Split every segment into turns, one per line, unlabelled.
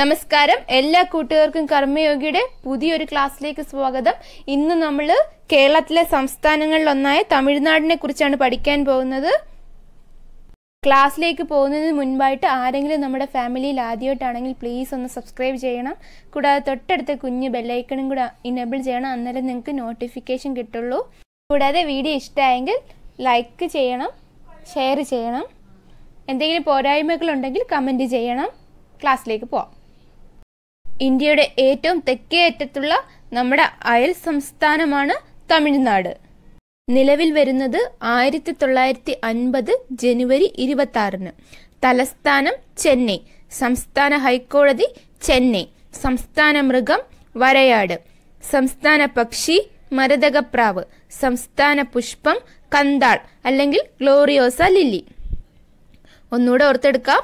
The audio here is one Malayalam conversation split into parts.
നമസ്കാരം എല്ലാ കൂട്ടുകാർക്കും കർമ്മയോഗിയുടെ പുതിയൊരു ക്ലാസ്സിലേക്ക് സ്വാഗതം ഇന്ന് നമ്മൾ കേരളത്തിലെ സംസ്ഥാനങ്ങളിലൊന്നായ തമിഴ്നാടിനെ കുറിച്ചാണ് പഠിക്കാൻ പോകുന്നത് ക്ലാസ്സിലേക്ക് പോകുന്നതിന് മുൻപായിട്ട് ആരെങ്കിലും നമ്മുടെ ഫാമിലിയിൽ ആദ്യമായിട്ടാണെങ്കിൽ പ്ലീസ് ഒന്ന് സബ്സ്ക്രൈബ് ചെയ്യണം കൂടാതെ തൊട്ടടുത്ത കുഞ്ഞ് ബെല്ലൈക്കണും കൂടെ ഇനേബിൾ ചെയ്യണം അന്നേരം നിങ്ങൾക്ക് നോട്ടിഫിക്കേഷൻ കിട്ടുള്ളൂ കൂടാതെ വീഡിയോ ഇഷ്ടമായെങ്കിൽ ലൈക്ക് ചെയ്യണം ഷെയർ ചെയ്യണം എന്തെങ്കിലും പോരായ്മകളുണ്ടെങ്കിൽ കമൻറ്റ് ചെയ്യണം ക്ലാസ്സിലേക്ക് പോവാം ഇന്ത്യയുടെ ഏറ്റവും തെക്കേ അറ്റത്തുള്ള നമ്മുടെ അയൽ സംസ്ഥാനമാണ് തമിഴ്നാട് നിലവിൽ വരുന്നത് ആയിരത്തി തൊള്ളായിരത്തി അൻപത് ജനുവരി ഇരുപത്തി ആറിന് തലസ്ഥാനം ചെന്നൈ സംസ്ഥാന ഹൈക്കോടതി ചെന്നൈ സംസ്ഥാന മൃഗം വരയാട് സംസ്ഥാന പക്ഷി മരതകപ്രാവ് സംസ്ഥാന പുഷ്പം കന്താൾ അല്ലെങ്കിൽ ഗ്ലോറിയോസ ലില്ലി ഒന്നുകൂടെ ഓർത്തെടുക്കാം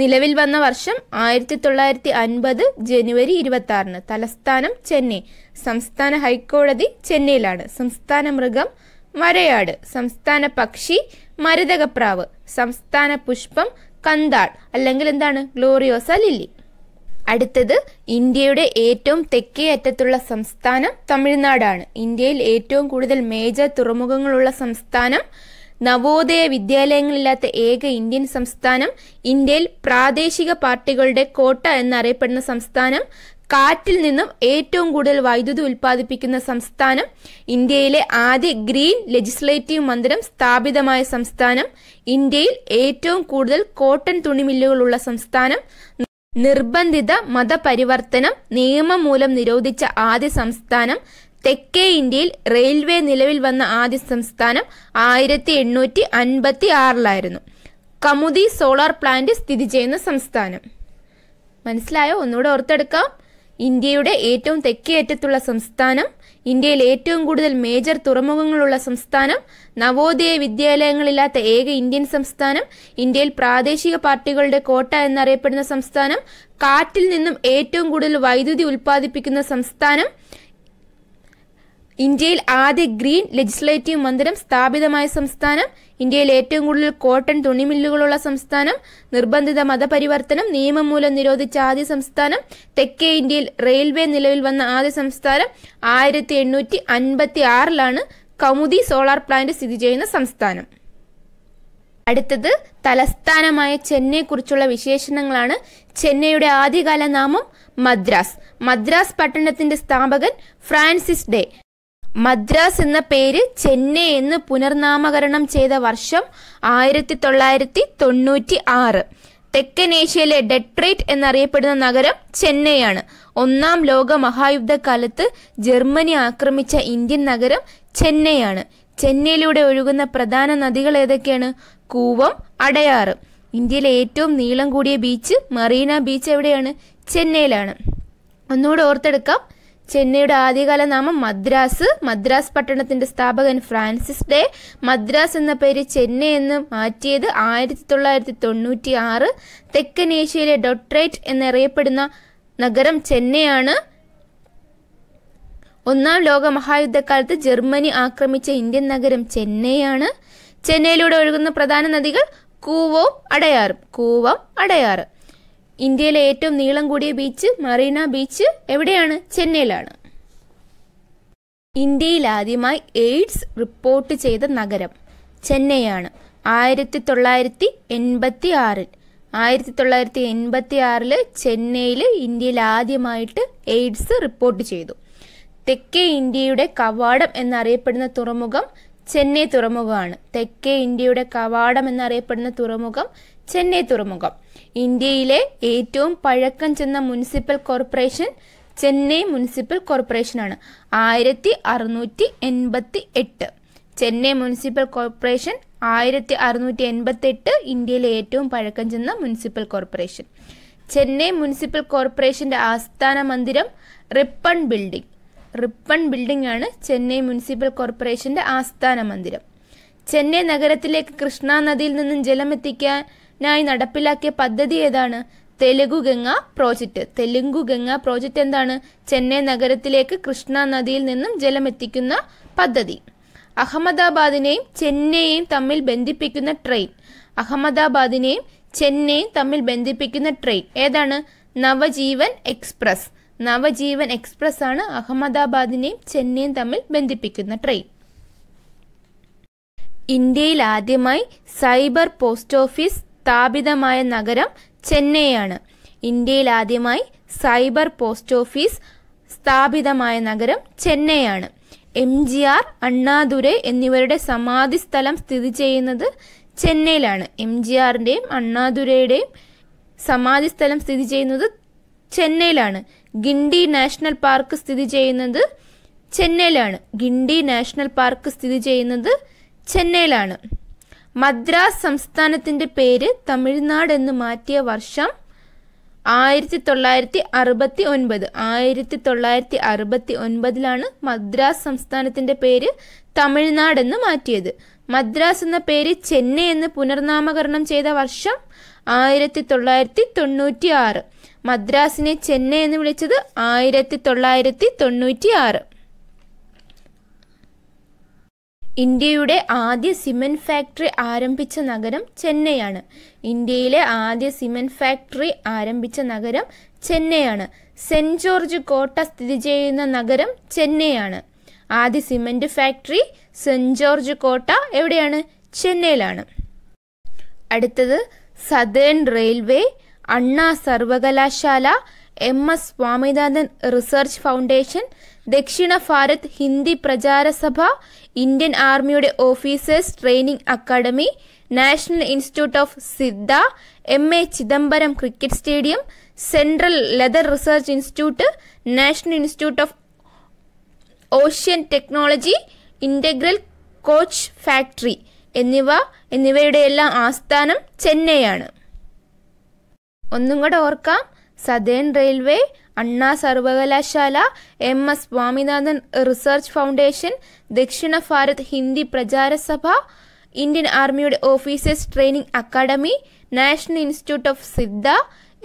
നിലവിൽ വന്ന വർഷം ആയിരത്തി തൊള്ളായിരത്തി അൻപത് ജനുവരി ഇരുപത്തി ആറിന് തലസ്ഥാനം ചെന്നൈ സംസ്ഥാന ഹൈക്കോടതി ചെന്നൈയിലാണ് സംസ്ഥാന മൃഗം വരയാട് സംസ്ഥാന പക്ഷി മരതകപ്രാവ് സംസ്ഥാന പുഷ്പം കന്താൾ അല്ലെങ്കിൽ എന്താണ് ഗ്ലോറിയോസ ലില്ലി അടുത്തത് ഇന്ത്യയുടെ ഏറ്റവും തെക്കേ അറ്റത്തുള്ള സംസ്ഥാനം തമിഴ്നാടാണ് ഇന്ത്യയിൽ ഏറ്റവും കൂടുതൽ മേജർ തുറമുഖങ്ങളുള്ള സംസ്ഥാനം നവോദയ വിദ്യാലയങ്ങളില്ലാത്ത ഏക ഇന്ത്യൻ സംസ്ഥാനം ഇന്ത്യയിൽ പ്രാദേശിക പാർട്ടികളുടെ കോട്ട എന്നറിയപ്പെടുന്ന സംസ്ഥാനം കാറ്റിൽ നിന്നും ഏറ്റവും കൂടുതൽ വൈദ്യുതി ഉൽപ്പാദിപ്പിക്കുന്ന സംസ്ഥാനം ഇന്ത്യയിലെ ആദ്യ ഗ്രീൻ ലെജിസ്ലേറ്റീവ് മന്ദിരം സ്ഥാപിതമായ സംസ്ഥാനം ഇന്ത്യയിൽ ഏറ്റവും കൂടുതൽ കോട്ടൺ തുണിമില്ലുകളുള്ള സംസ്ഥാനം നിർബന്ധിത മതപരിവർത്തനം നിയമം മൂലം നിരോധിച്ച ആദ്യ സംസ്ഥാനം തെക്കേ ഇന്ത്യയിൽ റെയിൽവേ നിലവിൽ വന്ന ആദ്യ സംസ്ഥാനം ആയിരത്തി എണ്ണൂറ്റി അൻപത്തി ആറിലായിരുന്നു കമുദി സോളാർ പ്ലാന്റ് സ്ഥിതി ചെയ്യുന്ന സംസ്ഥാനം മനസ്സിലായോ ഒന്നുകൂടെ ഓർത്തെടുക്കാം ഇന്ത്യയുടെ ഏറ്റവും തെക്കേ അറ്റത്തുള്ള സംസ്ഥാനം ഇന്ത്യയിൽ ഏറ്റവും കൂടുതൽ മേജർ തുറമുഖങ്ങളുള്ള സംസ്ഥാനം നവോദയ വിദ്യാലയങ്ങളില്ലാത്ത ഏക ഇന്ത്യൻ സംസ്ഥാനം ഇന്ത്യയിൽ പ്രാദേശിക പാർട്ടികളുടെ കോട്ട എന്നറിയപ്പെടുന്ന സംസ്ഥാനം കാറ്റിൽ നിന്നും ഏറ്റവും കൂടുതൽ വൈദ്യുതി ഉൽപ്പാദിപ്പിക്കുന്ന സംസ്ഥാനം ഇന്ത്യയിൽ ആദ്യ ഗ്രീൻ ലെജിസ്ലേറ്റീവ് മന്ദിരം സ്ഥാപിതമായ സംസ്ഥാനം ഇന്ത്യയിൽ ഏറ്റവും കൂടുതൽ കോട്ടൺ തുണിമില്ലുകളുള്ള സംസ്ഥാനം നിർബന്ധിത മതപരിവർത്തനം നിയമം മൂലം നിരോധിച്ച ആദ്യ സംസ്ഥാനം തെക്കേ ഇന്ത്യയിൽ റെയിൽവേ നിലവിൽ വന്ന ആദ്യ സംസ്ഥാനം ആയിരത്തി എണ്ണൂറ്റി അൻപത്തി ആറിലാണ് കൗമുദി സോളാർ പ്ലാന്റ് സ്ഥിതി ചെയ്യുന്ന സംസ്ഥാനം അടുത്തത് തലസ്ഥാനമായ കുറിച്ചുള്ള വിശേഷണങ്ങളാണ് ചെന്നൈയുടെ ആദ്യകാല നാമം മദ്രാസ് മദ്രാസ് പട്ടണത്തിന്റെ സ്ഥാപകൻ ഫ്രാൻസിസ് ഡേ മദ്രാസ് എന്ന പേര് ചെന്നൈ എന്ന് പുനർനാമകരണം ചെയ്ത വർഷം ആയിരത്തി തൊള്ളായിരത്തി തൊണ്ണൂറ്റി ആറ് തെക്കൻ ഏഷ്യയിലെ ഡെട്രേറ്റ് എന്നറിയപ്പെടുന്ന നഗരം ചെന്നൈയാണ് ഒന്നാം ലോക മഹായുദ്ധകാലത്ത് ജർമ്മനി ആക്രമിച്ച ഇന്ത്യൻ നഗരം ചെന്നൈയാണ് ചെന്നൈയിലൂടെ ഒഴുകുന്ന പ്രധാന നദികൾ ഏതൊക്കെയാണ് കൂവം അടയാറ് ഇന്ത്യയിലെ ഏറ്റവും നീളം കൂടിയ ബീച്ച് മറീന ബീച്ച് എവിടെയാണ് ചെന്നൈയിലാണ് ഒന്നുകൂടെ ഓർത്തെടുക്കാം ചെന്നൈയുടെ ആദ്യകാല നാമം മദ്രാസ് മദ്രാസ് പട്ടണത്തിന്റെ സ്ഥാപകൻ ഫ്രാൻസിസ് ഡേ മദ്രാസ് എന്ന പേര് ചെന്നൈ എന്ന് മാറ്റിയത് ആയിരത്തി തൊള്ളായിരത്തി തൊണ്ണൂറ്റി ആറ് തെക്കൻ ഏഷ്യയിലെ ഡൊട്രേറ്റ് എന്നറിയപ്പെടുന്ന നഗരം ചെന്നൈയാണ് ഒന്നാം ലോക മഹായുദ്ധകാലത്ത് ജർമ്മനി ആക്രമിച്ച ഇന്ത്യൻ നഗരം ചെന്നൈയാണ് ചെന്നൈയിലൂടെ ഒഴുകുന്ന പ്രധാന നദികൾ കൂവോ അടയാറും കൂവം അടയാറും ഇന്ത്യയിലെ ഏറ്റവും നീളം കൂടിയ ബീച്ച് മറീന ബീച്ച് എവിടെയാണ് ചെന്നൈയിലാണ് ഇന്ത്യയിൽ ആദ്യമായി എയ്ഡ്സ് റിപ്പോർട്ട് ചെയ്ത നഗരം ചെന്നൈയാണ് ആയിരത്തി തൊള്ളായിരത്തി എൺപത്തി ആറിൽ ആയിരത്തി തൊള്ളായിരത്തി എൺപത്തി ആറിൽ ചെന്നൈയിൽ ഇന്ത്യയിൽ ആദ്യമായിട്ട് എയ്ഡ്സ് റിപ്പോർട്ട് ചെയ്തു തെക്കേ ഇന്ത്യയുടെ കവാടം എന്നറിയപ്പെടുന്ന തുറമുഖം ചെന്നൈ തുറമുഖമാണ് തെക്കേ ഇന്ത്യയുടെ കവാടം എന്നറിയപ്പെടുന്ന തുറമുഖം ചെന്നൈ തുറമുഖം ഇന്ത്യയിലെ ഏറ്റവും പഴക്കം ചെന്ന മുനിസിപ്പൽ കോർപ്പറേഷൻ ചെന്നൈ മുനിസിപ്പൽ കോർപ്പറേഷനാണ് ആയിരത്തി അറുന്നൂറ്റി എൺപത്തി എട്ട് ചെന്നൈ മുനിസിപ്പൽ കോർപ്പറേഷൻ ആയിരത്തി അറുന്നൂറ്റി എൺപത്തി എട്ട് ഇന്ത്യയിലെ ഏറ്റവും പഴക്കം ചെന്ന മുനിസിപ്പൽ കോർപ്പറേഷൻ ചെന്നൈ മുനിസിപ്പൽ കോർപ്പറേഷന്റെ ആസ്ഥാന മന്ദിരം റിപ്പൺ ബിൽഡിംഗ് റിപ്പൺ ബിൽഡിംഗ് ആണ് ചെന്നൈ മുനിസിപ്പൽ കോർപ്പറേഷന്റെ ആസ്ഥാന മന്ദിരം ചെന്നൈ നഗരത്തിലേക്ക് കൃഷ്ണ നദിയിൽ നിന്നും ജലമെത്തിക്കാൻ നായി നടപ്പിലാക്കിയ പദ്ധതി ഏതാണ് തെലുഗു ഗംഗ പ്രോജക്റ്റ് തെലുങ്കു ഗംഗ പ്രോജക്റ്റ് എന്താണ് ചെന്നൈ നഗരത്തിലേക്ക് കൃഷ്ണ നദിയിൽ നിന്നും ജലമെത്തിക്കുന്ന പദ്ധതി അഹമ്മദാബാദിനെയും ചെന്നൈയും തമ്മിൽ ബന്ധിപ്പിക്കുന്ന ട്രെയിൻ അഹമ്മദാബാദിനെയും ചെന്നൈയും തമ്മിൽ ബന്ധിപ്പിക്കുന്ന ട്രെയിൻ ഏതാണ് നവജീവൻ എക്സ്പ്രസ് നവജീവൻ എക്സ്പ്രസ് ആണ് അഹമ്മദാബാദിനെയും ചെന്നൈയും തമ്മിൽ ബന്ധിപ്പിക്കുന്ന ട്രെയിൻ ഇന്ത്യയിൽ ആദ്യമായി സൈബർ പോസ്റ്റ് ഓഫീസ് സ്ഥാപിതമായ നഗരം ചെന്നൈയാണ് ഇന്ത്യയിൽ ആദ്യമായി സൈബർ പോസ്റ്റ് ഓഫീസ് സ്ഥാപിതമായ നഗരം ചെന്നൈയാണ് എം ജി ആർ അണ്ണാദുരൈ എന്നിവരുടെ സമാധി സ്ഥലം സ്ഥിതി ചെയ്യുന്നത് ചെന്നൈയിലാണ് എം ജി ആറിൻ്റെയും അണ്ണാദുരയുടെയും സമാധി സ്ഥലം സ്ഥിതി ചെയ്യുന്നത് ചെന്നൈയിലാണ് ഗിണ്ടി നാഷണൽ പാർക്ക് സ്ഥിതി ചെയ്യുന്നത് ചെന്നൈയിലാണ് ഗിണ്ടി നാഷണൽ പാർക്ക് സ്ഥിതി ചെയ്യുന്നത് ചെന്നൈയിലാണ് മദ്രാസ് സംസ്ഥാനത്തിന്റെ പേര് തമിഴ്നാട് എന്ന് മാറ്റിയ വർഷം ആയിരത്തി തൊള്ളായിരത്തി അറുപത്തി ഒൻപത് ആയിരത്തി തൊള്ളായിരത്തി അറുപത്തി ഒൻപതിലാണ് മദ്രാസ് സംസ്ഥാനത്തിന്റെ പേര് തമിഴ്നാട് എന്ന് മാറ്റിയത് മദ്രാസ് എന്ന പേര് ചെന്നൈ എന്ന് പുനർനാമകരണം ചെയ്ത വർഷം ആയിരത്തി തൊള്ളായിരത്തി തൊണ്ണൂറ്റി ആറ് മദ്രാസിനെ ചെന്നൈ എന്ന് വിളിച്ചത് ആയിരത്തി തൊള്ളായിരത്തി തൊണ്ണൂറ്റി ആറ് ഇന്ത്യയുടെ ആദ്യ സിമൻറ്റ് ഫാക്ടറി ആരംഭിച്ച നഗരം ചെന്നൈയാണ് ഇന്ത്യയിലെ ആദ്യ സിമൻറ്റ് ഫാക്ടറി ആരംഭിച്ച നഗരം ചെന്നൈയാണ് സെൻറ്റ് ജോർജ് കോട്ട സ്ഥിതി ചെയ്യുന്ന നഗരം ചെന്നൈയാണ് ആദ്യ സിമൻറ്റ് ഫാക്ടറി സെൻറ്റ് ജോർജ് കോട്ട എവിടെയാണ് ചെന്നൈയിലാണ് അടുത്തത് സതേൺ റെയിൽവേ അണ്ണാ സർവകലാശാല M S Swaminathan research foundation Dakshina Bharat Hindi Prachar Sabha Indian ആർമിയുടെ officers training academy national institute of Siddha M A Chidambaram cricket stadium central leather research institute national institute of ocean technology integral coach factory എന്നിവ എന്നിവയുടെ എല്ലാം ആസ്ഥാനം ചെന്നൈയാണ് ഒന്നും കൂടെ ഓർക്കാം സദേൺ റെയിൽവേ അണ്ണാ സർവകലാശാല M S Swaminathan research foundation Dakshina Bharat Hindi Prachar Sabha Indian ആർമിയുടെ officers training academy national institute of Siddha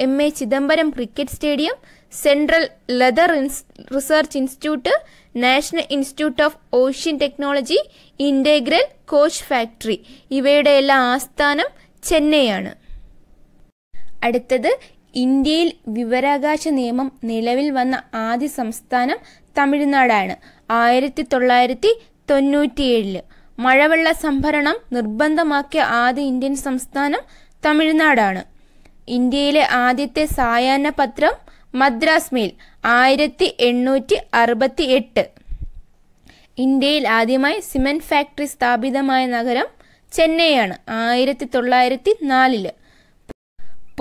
M A Chidambaram cricket stadium central leather research institute national institute of ocean technology integral coach factory ഇവയുടെ എല്ലാ ആസ്ഥാനം ചെന്നൈയാണ് അടുത്തത് ഇന്ത്യയിൽ വിവരാകാശ നിയമം നിലവിൽ വന്ന ആദ്യ സംസ്ഥാനം തമിഴ്നാടാണ് ആയിരത്തി തൊള്ളായിരത്തി തൊണ്ണൂറ്റിയേഴില് മഴവെള്ള സംഭരണം നിർബന്ധമാക്കിയ ആദ്യ ഇന്ത്യൻ സംസ്ഥാനം തമിഴ്നാടാണ് ഇന്ത്യയിലെ ആദ്യത്തെ സായാഹ്ന പത്രം മദ്രാസ് മെയിൽ ആയിരത്തി എണ്ണൂറ്റി അറുപത്തി എട്ട് ഇന്ത്യയിൽ ആദ്യമായി സിമെന്റ് ഫാക്ടറി സ്ഥാപിതമായ നഗരം ചെന്നൈയാണ് ആയിരത്തി തൊള്ളായിരത്തി നാലില്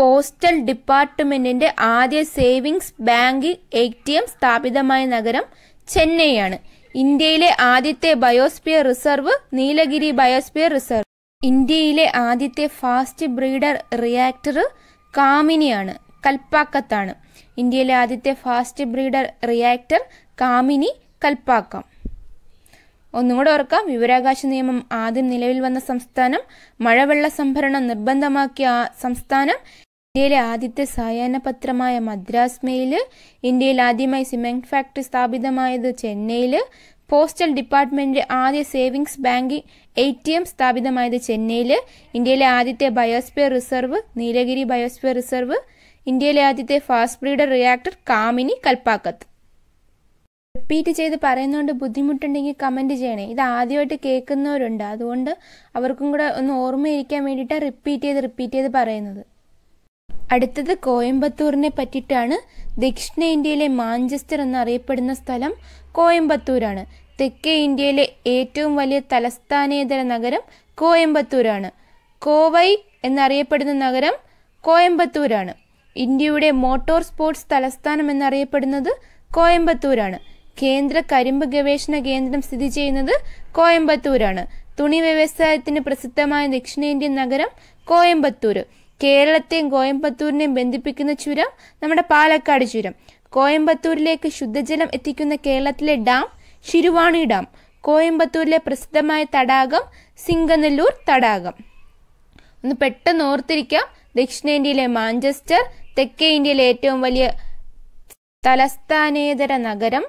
പോസ്റ്റൽ ഡിപ്പാർട്ട്മെന്റിന്റെ ആദ്യ savings bank A T M സ്ഥാപിതമായ നഗരം ചെന്നൈയാണ് ഇന്ത്യയിലെ ആദ്യത്തെ biosphere reserve Nilgiri biosphere reserve ഇന്ത്യയിലെ ആദ്യത്തെ ഫാസ്റ്റ് ബ്രീഡർ റിയാക്ടർ കാമിനിയാണ് കൽപ്പാക്കത്താണ് ഇന്ത്യയിലെ ആദ്യത്തെ fast breeder reactor Kamini Kalpakkam ഒന്നുകൂടെ ഓർക്കാം വിവരാകാശ നിയമം ആദ്യം നിലവിൽ വന്ന സംസ്ഥാനം മഴവെള്ള സംഭരണം നിർബന്ധമാക്കിയ സംസ്ഥാനം ഇന്ത്യയിലെ ആദ്യത്തെ സായാഹ്ന പത്രമായ മദ്രാസ് മെയില് ഇന്ത്യയിൽ ആദ്യമായി സിമെന്റ് ഫാക്ടറി സ്ഥാപിതമായത് ചെന്നൈയിൽ പോസ്റ്റൽ ഡിപ്പാർട്ട്മെന്റിന്റെ ആദ്യ savings banking A T M സ്ഥാപിതമായത് ചെന്നൈയിൽ ഇന്ത്യയിലെ ആദ്യത്തെ biosphere reserve Nilgiri biosphere reserve ഇന്ത്യയിലെ ആദ്യത്തെ ഫാസ്റ്റ് ബ്രീഡർ റിയാക്ടർ കാമിനി കൽപ്പാക്കത്ത് റിപ്പീറ്റ് ചെയ്ത് പറയുന്നതുകൊണ്ട് ബുദ്ധിമുട്ടുണ്ടെങ്കിൽ കമന്റ് ചെയ്യണേ ഇത് ആദ്യമായിട്ട് കേൾക്കുന്നവരുണ്ട് അതുകൊണ്ട് അവർക്കും കൂടെ ഒന്ന് ഓർമ്മയിരിക്കാൻ വേണ്ടിയിട്ടാണ് റിപ്പീറ്റ് ചെയ്ത് റിപ്പീറ്റ് ചെയ്ത് പറയുന്നത് അടുത്തത് കോയമ്പത്തൂരിനെ പറ്റിയിട്ടാണ് ദക്ഷിണേന്ത്യയിലെ മാഞ്ചസ്റ്റർ എന്നറിയപ്പെടുന്ന സ്ഥലം കോയമ്പത്തൂരാണ് തെക്കേ ഇന്ത്യയിലെ ഏറ്റവും വലിയ തലസ്ഥാനേതര നഗരം കോയമ്പത്തൂരാണ് കോവൈ എന്നറിയപ്പെടുന്ന നഗരം കോയമ്പത്തൂരാണ് ഇന്ത്യയുടെ മോട്ടോർ സ്പോർട്സ് തലസ്ഥാനം എന്നറിയപ്പെടുന്നത് കോയമ്പത്തൂരാണ് കേന്ദ്ര കരിമ്പ് ഗവേഷണ കേന്ദ്രം സ്ഥിതി ചെയ്യുന്നത് കോയമ്പത്തൂരാണ് തുണി വ്യവസായത്തിന് പ്രസിദ്ധമായ ദക്ഷിണേന്ത്യൻ നഗരം കോയമ്പത്തൂർ കേരളത്തെയും കോയമ്പത്തൂരിനെയും ബന്ധിപ്പിക്കുന്ന ചുരം നമ്മുടെ പാലക്കാട് ചുരം കോയമ്പത്തൂരിലേക്ക് ശുദ്ധജലം എത്തിക്കുന്ന കേരളത്തിലെ ഡാം ശിരുവാണി ഡാം കോയമ്പത്തൂരിലെ പ്രസിദ്ധമായ തടാകം സിംഗനെല്ലൂർ തടാകം ഒന്ന് പെട്ടെന്ന് ഓർത്തിരിക്കാം ദക്ഷിണേന്ത്യയിലെ മാഞ്ചസ്റ്റർ തെക്കേ ഇന്ത്യയിലെ ഏറ്റവും വലിയ തലസ്ഥാനേതര നഗരം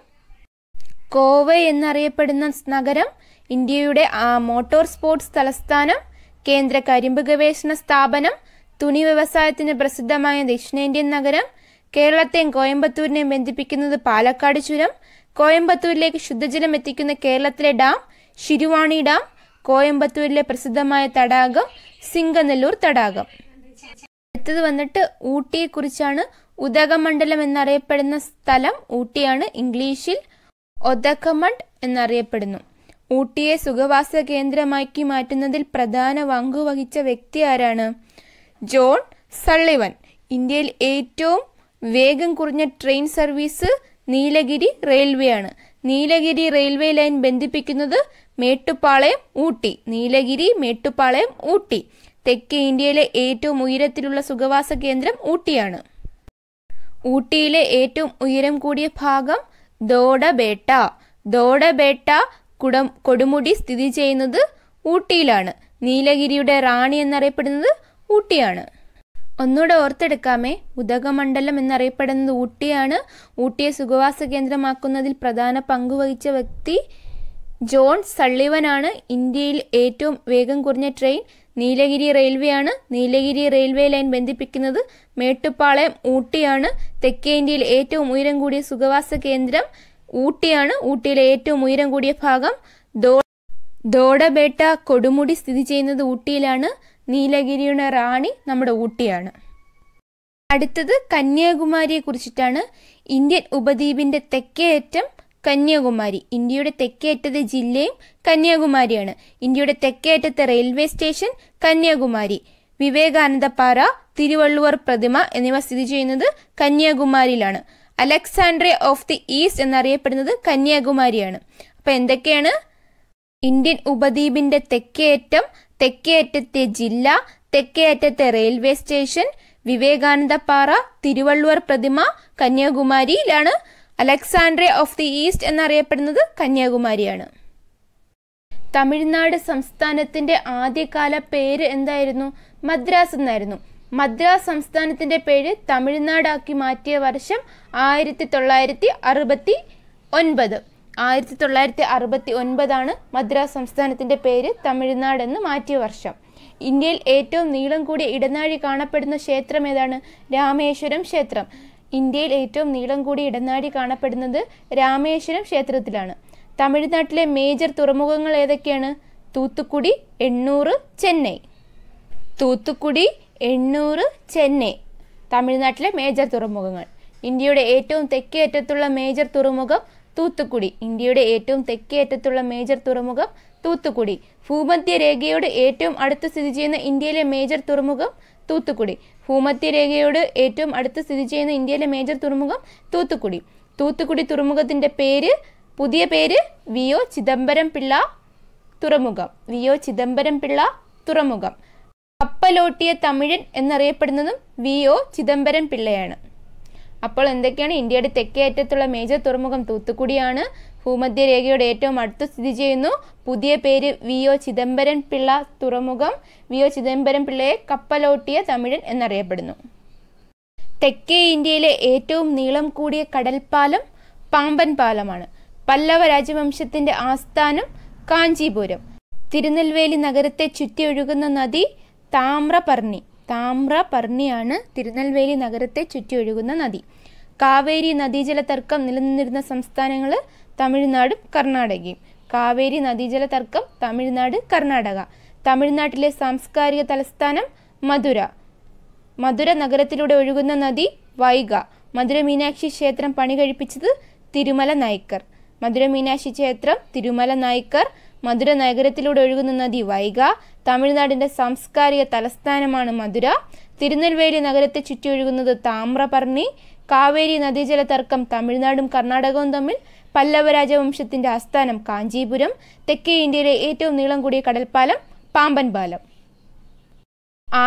കോവ എന്നറിയപ്പെടുന്ന നഗരം ഇന്ത്യയുടെ മോട്ടോർ സ്പോർട്സ് തലസ്ഥാനം കേന്ദ്ര കരിമ്പ് ഗവേഷണ സ്ഥാപനം തുണി വ്യവസായത്തിന് പ്രസിദ്ധമായ ദക്ഷിണേന്ത്യൻ നഗരം കേരളത്തെയും കോയമ്പത്തൂരിനെയും ബന്ധിപ്പിക്കുന്നത് പാലക്കാട് ചുരം കോയമ്പത്തൂരിലേക്ക് ശുദ്ധജലം എത്തിക്കുന്ന കേരളത്തിലെ ഡാം ശിരുവാണി ഡാം കോയമ്പത്തൂരിലെ പ്രസിദ്ധമായ തടാകം സിംഗനല്ലൂർ തടാകം അടുത്തത് വന്നിട്ട് ഊട്ടിയെക്കുറിച്ചാണ് ഉദകമണ്ഡലം എന്നറിയപ്പെടുന്ന സ്ഥലം ഊട്ടിയാണ് ഇംഗ്ലീഷിൽ ഒതക്കമണ്ട് എന്നറിയപ്പെടുന്നു ഊട്ടിയെ സുഖവാസ കേന്ദ്രമാക്കി മാറ്റുന്നതിൽ പ്രധാന പങ്കുവഹിച്ച വ്യക്തി ആരാണ് ജോൺ സള്ളിവൻ ഇന്ത്യയിൽ ഏറ്റവും വേഗം കുറഞ്ഞ ട്രെയിൻ സർവീസ് നീലഗിരി റെയിൽവേ ആണ് നീലഗിരി റെയിൽവേ ലൈൻ ബന്ധിപ്പിക്കുന്നത് മേട്ടുപ്പാളയം ഊട്ടി നീലഗിരി മേട്ടുപ്പാളയം ഊട്ടി തെക്കേ ഇന്ത്യയിലെ ഏറ്റവും ഉയരത്തിലുള്ള സുഖവാസ കേന്ദ്രം ഊട്ടിയാണ് ഊട്ടിയിലെ ഏറ്റവും ഉയരം കൂടിയ ഭാഗം ദോഡബേട്ട ദോഡബേട്ട കുടം കൊടുമുടി സ്ഥിതി ചെയ്യുന്നത് ഊട്ടിയിലാണ് നീലഗിരിയുടെ റാണി എന്നറിയപ്പെടുന്നത് ഊട്ടിയാണ് ഒന്നുകൂടെ ഓർത്തെടുക്കാമേ ഉദകമണ്ഡലം എന്നറിയപ്പെടുന്നത് ഊട്ടിയാണ് ഊട്ടിയെ സുഖവാസ കേന്ദ്രമാക്കുന്നതിൽ പ്രധാന പങ്കുവഹിച്ച വ്യക്തി ജോൺ സള്ളിവനാണ് ഇന്ത്യയിൽ ഏറ്റവും വേഗം കുറഞ്ഞ ട്രെയിൻ നീലഗിരി റെയിൽവേയാണ് നീലഗിരി റെയിൽവേ ലൈൻ ബന്ധിപ്പിക്കുന്നത് മേട്ടുപ്പാളയം ഊട്ടിയാണ് തെക്കേ ഇന്ത്യയിൽ ഏറ്റവും ഉയരം കൂടിയ സുഖവാസ കേന്ദ്രം ഊട്ടിയാണ് ഊട്ടിയിലെ ഏറ്റവും ഉയരം കൂടിയ ഭാഗം ദോ ദോഡബേട്ട കൊടുമുടി സ്ഥിതി ചെയ്യുന്നത് ഊട്ടിയിലാണ് നീലഗിരിയുടെ റാണി നമ്മുടെ ഊട്ടിയാണ് അടുത്തത് കന്യാകുമാരിയെ കുറിച്ചിട്ടാണ് ഇന്ത്യൻ ഉപദ്വീപിൻ്റെ തെക്കേയറ്റം കന്യാകുമാരി ഇന്ത്യയുടെ തെക്കേയറ്റത്തെ ജില്ലയും കന്യാകുമാരിയാണ് ഇന്ത്യയുടെ തെക്കേയറ്റത്തെ റെയിൽവേ സ്റ്റേഷൻ കന്യാകുമാരി വിവേകാനന്ദപ്പാറ തിരുവള്ളുവർ പ്രതിമ എന്നിവ സ്ഥിതി ചെയ്യുന്നത് കന്യാകുമാരിയിലാണ് അലക്സാണ്ട്രിയ ഓഫ് ദി ഈസ്റ്റ് എന്നറിയപ്പെടുന്നത് കന്യാകുമാരിയാണ് അപ്പോൾ എന്തൊക്കെയാണ് ഇന്ത്യൻ ഉപദ്വീപിൻ്റെ തെക്കേയറ്റം തെക്കേ ജില്ല തെക്കേ റെയിൽവേ സ്റ്റേഷൻ വിവേകാനന്ദപ്പാറ തിരുവള്ളുവർ പ്രതിമ കന്യാകുമാരിയിലാണ് അലക്സാണ്ട്രിയ ഓഫ് ദി ഈസ്റ്റ് എന്നറിയപ്പെടുന്നത് കന്യാകുമാരിയാണ് തമിഴ്നാട് സംസ്ഥാനത്തിന്റെ ആദ്യകാല പേര് എന്തായിരുന്നു മദ്രാസ് എന്നായിരുന്നു മദ്രാസ് സംസ്ഥാനത്തിന്റെ പേര് തമിഴ്നാടാക്കി മാറ്റിയ വർഷം ആയിരത്തി തൊള്ളായിരത്തി അറുപത്തി ഒൻപത് ആയിരത്തി തൊള്ളായിരത്തി അറുപത്തി ഒൻപതാണ് മദ്രാസ് സംസ്ഥാനത്തിൻ്റെ പേര് തമിഴ്നാടെന്ന് മാറ്റിയ വർഷം ഇന്ത്യയിൽ ഏറ്റവും നീളം കൂടിയ ഇടനാഴി കാണപ്പെടുന്ന ക്ഷേത്രം ഏതാണ് രാമേശ്വരം ക്ഷേത്രം ഇന്ത്യയിൽ ഏറ്റവും നീളം കൂടിയ ഇടനാഴി കാണപ്പെടുന്നത് രാമേശ്വരം ക്ഷേത്രത്തിലാണ് തമിഴ്നാട്ടിലെ മേജർ തുറമുഖങ്ങൾ ഏതൊക്കെയാണ് തൂത്തുക്കുടി എണ്ണൂറ് ചെന്നൈ തൂത്തുക്കുടി എണ്ണൂറ് ചെന്നൈ തമിഴ്നാട്ടിലെ മേജർ തുറമുഖങ്ങൾ ഇന്ത്യയുടെ ഏറ്റവും തെക്കേ അറ്റത്തുള്ള മേജർ തുറമുഖം തൂത്തുക്കുടി ഇന്ത്യയുടെ ഏറ്റവും തെക്കേ അറ്റത്തുള്ള മേജർ തുറമുഖം തൂത്തുക്കുടി ഭൂമധ്യരേഖയോട് ഏറ്റവും അടുത്ത് സ്ഥിതി ചെയ്യുന്ന ഇന്ത്യയിലെ മേജർ തുറമുഖം തൂത്തുക്കുടി ഭൂമധ്യരേഖയോട് ഏറ്റവും അടുത്ത് സ്ഥിതി ചെയ്യുന്ന ഇന്ത്യയിലെ മേജർ തുറമുഖം തൂത്തുക്കുടി തൂത്തുക്കുടി തുറമുഖത്തിൻ്റെ പേര് പുതിയ പേര് വി ഒ ചിദംബരം പിള്ള തുറമുഖം വി ഒ ചിദംബരം പിള്ള തുറമുഖം കപ്പലോട്ടിയ തമിഴൻ എന്നറിയപ്പെടുന്നതും വി ഒ ചിദംബരം പിള്ളയാണ് അപ്പോൾ എന്തൊക്കെയാണ് ഇന്ത്യയുടെ തെക്കേ അറ്റത്തുള്ള മേജർ തുറമുഖം തൂത്തുക്കുടിയാണ് ഭൂമധ്യരേഖയുടെ ഏറ്റവും അടുത്ത് സ്ഥിതി ചെയ്യുന്നു പുതിയ പേര് വി ഒ ചിദംബരം പിള്ള തുറമുഖം വി ഒ ചിദംബരം പിള്ളയെ കപ്പലോട്ടിയ തമിഴൻ എന്നറിയപ്പെടുന്നു തെക്കേ ഇന്ത്യയിലെ ഏറ്റവും നീളം കൂടിയ കടൽപ്പാലം പാമ്പൻ പാലമാണ് പല്ലവ രാജവംശത്തിന്റെ ആസ്ഥാനം കാഞ്ചീപുരം തിരുനെൽവേലി നഗരത്തെ ചുറ്റിയൊഴുകുന്ന നദി താമ്രപർണി പർണിയാണ് തിരുനെൽവേലി നഗരത്തെ ചുറ്റിയൊഴുകുന്ന നദി കാവേരി നദീജല തർക്കം നിലനിന്നിരുന്ന സംസ്ഥാനങ്ങൾ തമിഴ്നാടും കർണാടകയും കാവേരി നദീജല തർക്കം തമിഴ്നാട് കർണാടക തമിഴ്നാട്ടിലെ സാംസ്കാരിക തലസ്ഥാനം മധുര മധുര നഗരത്തിലൂടെ ഒഴുകുന്ന നദി വൈഗ മധുര മീനാക്ഷി ക്ഷേത്രം പണി കഴിപ്പിച്ചത് തിരുമല നായ്ക്കർ മധുര മീനാക്ഷി ക്ഷേത്രം തിരുമല നായ്ക്കർ മധുര നഗരത്തിലൂടെ ഒഴുകുന്ന നദി വൈഗ തമിഴ്നാടിന്റെ സാംസ്കാരിക തലസ്ഥാനമാണ് മധുര തിരുനെൽവേലി നഗരത്തെ ചുറ്റിയൊഴുകുന്നത് താമ്രപർണി കാവേരി നദീജല തർക്കം തമിഴ്നാടും കർണാടകവും തമ്മിൽ പല്ലവരാജവംശത്തിന്റെ ആസ്ഥാനം കാഞ്ചീപുരം തെക്കേ ഇന്ത്യയിലെ ഏറ്റവും നീളം കൂടിയ കടൽപ്പാലം പാമ്പൻ പാലം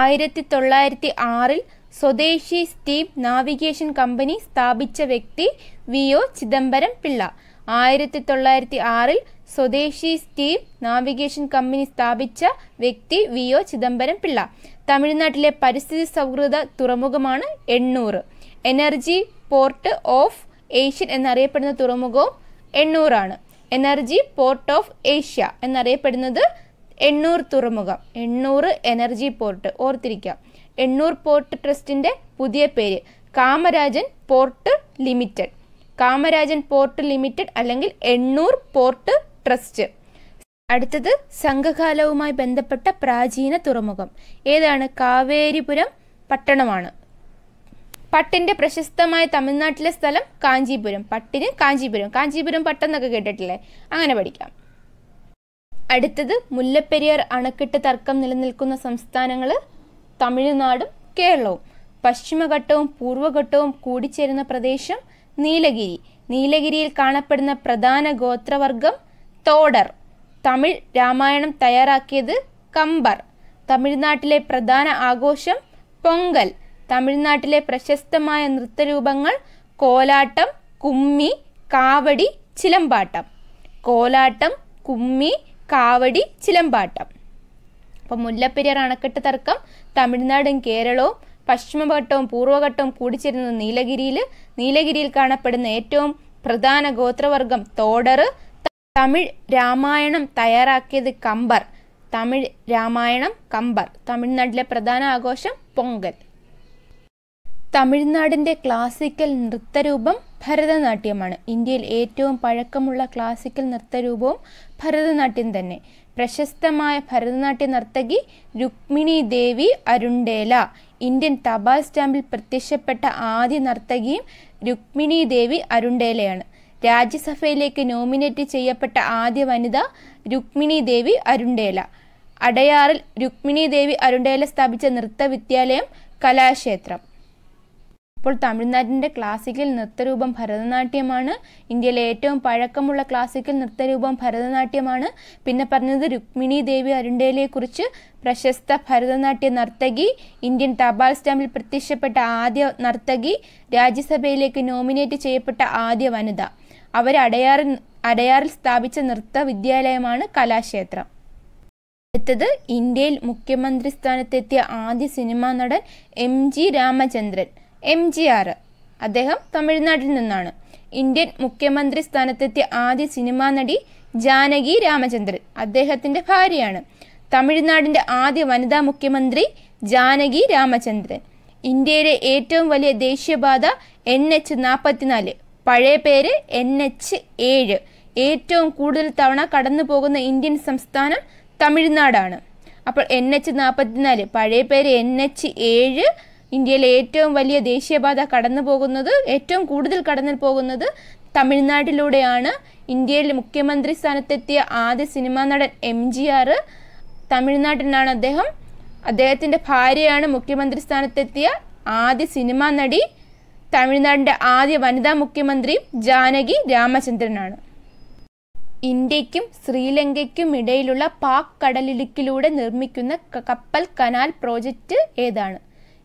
ആയിരത്തി തൊള്ളായിരത്തി ആറിൽ സ്വദേശി സ്റ്റീപ് നാവിഗേഷൻ കമ്പനി സ്ഥാപിച്ച വ്യക്തി വി ഒ ചിദംബരം പിള്ള ആയിരത്തി തൊള്ളായിരത്തി ആറിൽ സ്വദേശി സ്റ്റീം നാവിഗേഷൻ കമ്പനി സ്ഥാപിച്ച വ്യക്തി വി ഒ ചിദംബരം പിള്ള തമിഴ്നാട്ടിലെ പരിസ്ഥിതി സൗഹൃദ തുറമുഖമാണ് എണ്ണൂറ് എനർജി പോർട്ട് ഓഫ് ഏഷ്യൻ എന്നറിയപ്പെടുന്ന തുറമുഖവും എണ്ണൂറാണ് എനർജി പോർട്ട് ഓഫ് ഏഷ്യ എന്നറിയപ്പെടുന്നത് എണ്ണൂർ തുറമുഖം എണ്ണൂറ് എനർജി പോർട്ട് ഓർത്തിരിക്കാം എണ്ണൂർ പോർട്ട് ട്രസ്റ്റിന്റെ പുതിയ പേര് Kamarajan port limited Kamarajan port limited അല്ലെങ്കിൽ എണ്ണൂർ പോർട്ട് ട്രസ്റ്റ് അടുത്തത് സംഘകാലവുമായി ബന്ധപ്പെട്ട പ്രാചീന തുറമുഖം ഏതാണ് കാവേരിപുരം പട്ടണമാണ് പട്ടിന്റെ പ്രശസ്തമായ തമിഴ്നാട്ടിലെ സ്ഥലം കാഞ്ചീപുരം പട്ടിന് കാഞ്ചീപുരം കാഞ്ചീപുരം പട്ടെന്നൊക്കെ കേട്ടിട്ടില്ലേ അങ്ങനെ പഠിക്കാം അടുത്തത് മുല്ലപ്പെരിയാർ അണക്കെട്ട് തർക്കം നിലനിൽക്കുന്ന സംസ്ഥാനങ്ങൾ തമിഴ്നാടും കേരളവും പശ്ചിമഘട്ടവും പൂർവ്വഘട്ടവും കൂടിച്ചേരുന്ന പ്രദേശം നീലഗിരി നീലഗിരിയിൽ കാണപ്പെടുന്ന പ്രധാന ഗോത്രവർഗം തോടർ തമിഴ് രാമായണം തയ്യാറാക്കിയത് കമ്പർ തമിഴ്നാട്ടിലെ പ്രധാന ആഘോഷം പൊങ്കൽ തമിഴ്നാട്ടിലെ പ്രശസ്തമായ നൃത്തരൂപങ്ങൾ കോലാട്ടം കുമ്മി കാവടി ചിലമ്പാട്ടം കോലാട്ടം കുമ്മി കാവടി ചിലമ്പാട്ടം അപ്പം മുല്ലപ്പെരിയാർ അണക്കെട്ട് തർക്കം തമിഴ്നാടും കേരളവും പശ്ചിമഘട്ടവും പൂർവ്വഘട്ടവും കൂടിച്ചേരുന്നത് നീലഗിരിയിൽ നീലഗിരിയിൽ കാണപ്പെടുന്ന ഏറ്റവും പ്രധാന ഗോത്രവർഗം തോടർ തമിഴ് രാമായണം തയ്യാറാക്കിയത് കമ്പർ തമിഴ് രാമായണം കമ്പർ തമിഴ്നാട്ടിലെ പ്രധാന ആഘോഷം പൊങ്കൽ തമിഴ്നാടിൻ്റെ ക്ലാസിക്കൽ നൃത്തരൂപം ഭരതനാട്യമാണ് ഇന്ത്യയിൽ ഏറ്റവും പഴക്കമുള്ള ക്ലാസിക്കൽ നൃത്തരൂപവും ഭരതനാട്യം തന്നെ പ്രശസ്തമായ ഭരതനാട്യ നർത്തകി രുക്മിണി ദേവി അരുണ്ടേല ഇന്ത്യൻ തപാൽ സ്റ്റാമ്പിൽ പ്രത്യക്ഷപ്പെട്ട ആദ്യ നർത്തകിയും രുക്മിണി ദേവി അരുണ്ടേലയാണ് രാജ്യസഭയിലേക്ക് നോമിനേറ്റ് ചെയ്യപ്പെട്ട ആദ്യ വനിത രുക്മിണി ദേവി അരുണ്ടേല അടയാറിൽ രുക്മിണി ദേവി അരുണ്ടേല സ്ഥാപിച്ച നൃത്തവിദ്യാലയം കലാക്ഷേത്രം ഇപ്പോൾ തമിഴ്നാട്ടിൻ്റെ ക്ലാസിക്കൽ നൃത്തരൂപം ഭരതനാട്യമാണ് ഇന്ത്യയിലെ ഏറ്റവും പഴക്കമുള്ള ക്ലാസിക്കൽ നൃത്തരൂപം ഭരതനാട്യമാണ് പിന്നെ പറഞ്ഞത് രുക്മിണി ദേവി അരുണ്ടേലയെക്കുറിച്ച് പ്രശസ്ത ഭരതനാട്യ നർത്തകി ഇന്ത്യൻ തപാൽ സ്റ്റാമ്പിൽ പ്രത്യക്ഷപ്പെട്ട ആദ്യ നർത്തകി രാജ്യസഭയിലേക്ക് നോമിനേറ്റ് ചെയ്യപ്പെട്ട ആദ്യ വനിത അവരടയാറിൽ അടയാറിൽ സ്ഥാപിച്ച നൃത്ത വിദ്യാലയമാണ് കലാക്ഷേത്രം അടുത്തത് ഇന്ത്യയിൽ മുഖ്യമന്ത്രി സ്ഥാനത്തെത്തിയ ആദ്യ സിനിമാ നടൻ M G Ramachandran M G R അദ്ദേഹം തമിഴ്നാട്ടിൽ നിന്നാണ് ഇന്ത്യൻ മുഖ്യമന്ത്രി സ്ഥാനത്തെത്തിയ ആദ്യ സിനിമാ നടി ജാനകി രാമചന്ദ്രൻ അദ്ദേഹത്തിൻ്റെ ഭാര്യയാണ് തമിഴ്നാടിൻ്റെ ആദ്യ വനിതാ മുഖ്യമന്ത്രി ജാനകി രാമചന്ദ്രൻ ഇന്ത്യയിലെ ഏറ്റവും വലിയ ദേശീയപാത എൻ എച്ച് നാൽപ്പത്തിനാല് പഴയ പേര് എൻ എച്ച് ഏഴ് ഏറ്റവും കൂടുതൽ തവണ കടന്നു പോകുന്ന ഇന്ത്യൻ സംസ്ഥാനം തമിഴ്നാടാണ് അപ്പോൾ എൻ എച്ച് നാൽപ്പത്തിനാല് പഴയ പേര് എൻ എച്ച് ഏഴ് ഇന്ത്യയിലെ ഏറ്റവും വലിയ ദേശീയപാത കടന്നു പോകുന്നത് ഏറ്റവും കൂടുതൽ കടന്നു പോകുന്നത് തമിഴ്നാട്ടിലൂടെയാണ് ഇന്ത്യയിൽ മുഖ്യമന്ത്രി സ്ഥാനത്തെത്തിയ ആദ്യ സിനിമാ നടൻ എം ജി ആർ തമിഴ്നാട്ടിനാണ് അദ്ദേഹം അദ്ദേഹത്തിൻ്റെ ഭാര്യയാണ് മുഖ്യമന്ത്രി സ്ഥാനത്തെത്തിയ ആദ്യ സിനിമാ നടി തമിഴ്നാടിൻ്റെ ആദ്യ വനിതാ മുഖ്യമന്ത്രി ജാനകി രാമചന്ദ്രനാണ് ഇന്ത്യയ്ക്കും ശ്രീലങ്കയ്ക്കും ഇടയിലുള്ള പാക് കടലിടുക്കിലൂടെ നിർമ്മിക്കുന്ന കപ്പൽ കനാൽ പ്രോജക്റ്റ് ഏതാണ്